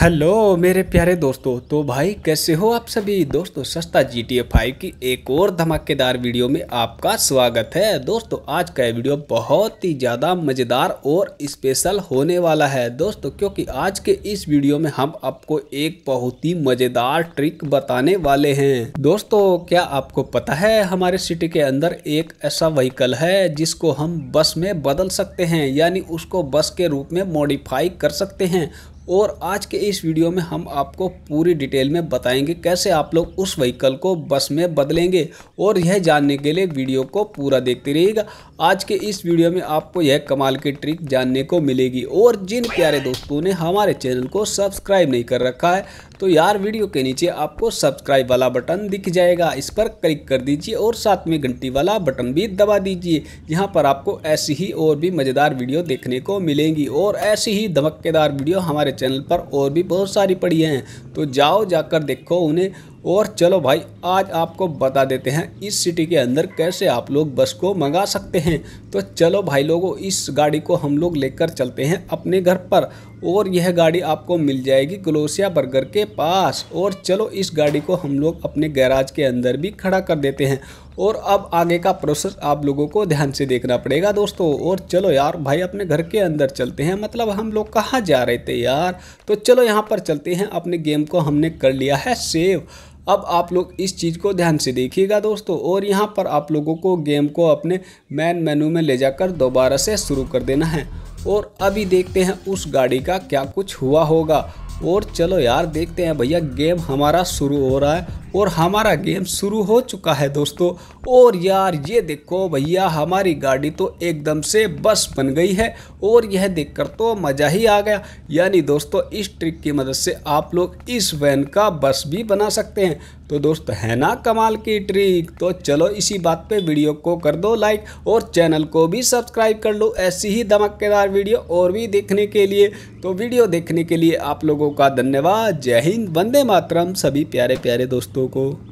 hello मेरे प्यारे दोस्तों तो भाई कैसे हो आप सभी दोस्तों सस्ता जी टी एफ फाइव की एक और धमाकेदार वीडियो में आपका स्वागत है दोस्तों आज का वीडियो बहुत ही ज़्यादा मज़ेदार और स्पेशल होने वाला है दोस्तों क्योंकि आज के इस वीडियो में हम आपको एक बहुत ही मज़ेदार ट्रिक बताने वाले हैं दोस्तों क्या आपको पता है हमारे सिटी के अंदर एक ऐसा व्हीकल है जिसको हम बस में बदल सकते हैं यानी उसको बस के रूप में मॉडिफाई कर सकते हैं और आज के इस वीडियो में हम आपको पूरी डिटेल में बताएंगे कैसे आप लोग उस व्हीकल को बस में बदलेंगे और यह जानने के लिए वीडियो को पूरा देखते रहिएगा आज के इस वीडियो में आपको यह कमाल की ट्रिक जानने को मिलेगी और जिन प्यारे दोस्तों ने हमारे चैनल को सब्सक्राइब नहीं कर रखा है तो यार वीडियो के नीचे आपको सब्सक्राइब वाला बटन दिख जाएगा इस पर क्लिक कर दीजिए और साथ में घंटी वाला बटन भी दबा दीजिए यहाँ पर आपको ऐसी ही और भी मज़ेदार वीडियो देखने को मिलेंगी और ऐसी ही धमकेदार वीडियो हमारे चैनल पर और भी बहुत सारी पड़ी हैं तो जाओ जाकर देखो उन्हें और चलो भाई आज आपको बता देते हैं इस सिटी के अंदर कैसे आप लोग बस को मंगा सकते हैं तो चलो भाई लोगों इस गाड़ी को हम लोग लेकर चलते हैं अपने घर पर और यह गाड़ी आपको मिल जाएगी ग्लोसिया बर्गर के पास और चलो इस गाड़ी को हम लोग अपने गैराज के अंदर भी खड़ा कर देते हैं और अब आगे का प्रोसेस आप लोगों को ध्यान से देखना पड़ेगा दोस्तों और चलो यार भाई अपने घर के अंदर चलते हैं मतलब हम लोग कहाँ जा रहे थे यार तो चलो यहाँ पर चलते हैं अपने गेम को हमने कर लिया है सेव अब आप लोग इस चीज़ को ध्यान से देखिएगा दोस्तों और यहाँ पर आप लोगों को गेम को अपने मैन मेनू में ले जाकर दोबारा से शुरू कर देना है और अभी देखते हैं उस गाड़ी का क्या कुछ हुआ होगा और चलो यार देखते हैं भैया गेम हमारा शुरू हो रहा है और हमारा गेम शुरू हो चुका है दोस्तों और यार ये देखो भैया हमारी गाड़ी तो एकदम से बस बन गई है और यह देखकर तो मज़ा ही आ गया यानी दोस्तों इस ट्रिक की मदद से आप लोग इस वैन का बस भी बना सकते हैं तो दोस्त है ना कमाल की ट्रिक तो चलो इसी बात पे वीडियो को कर दो लाइक और चैनल को भी सब्सक्राइब कर लो ऐसी ही धमाकेदार वीडियो और भी देखने के लिए तो वीडियो देखने के लिए आप लोगों का धन्यवाद जय हिंद वंदे मातरम सभी प्यारे प्यारे दोस्तों Ruko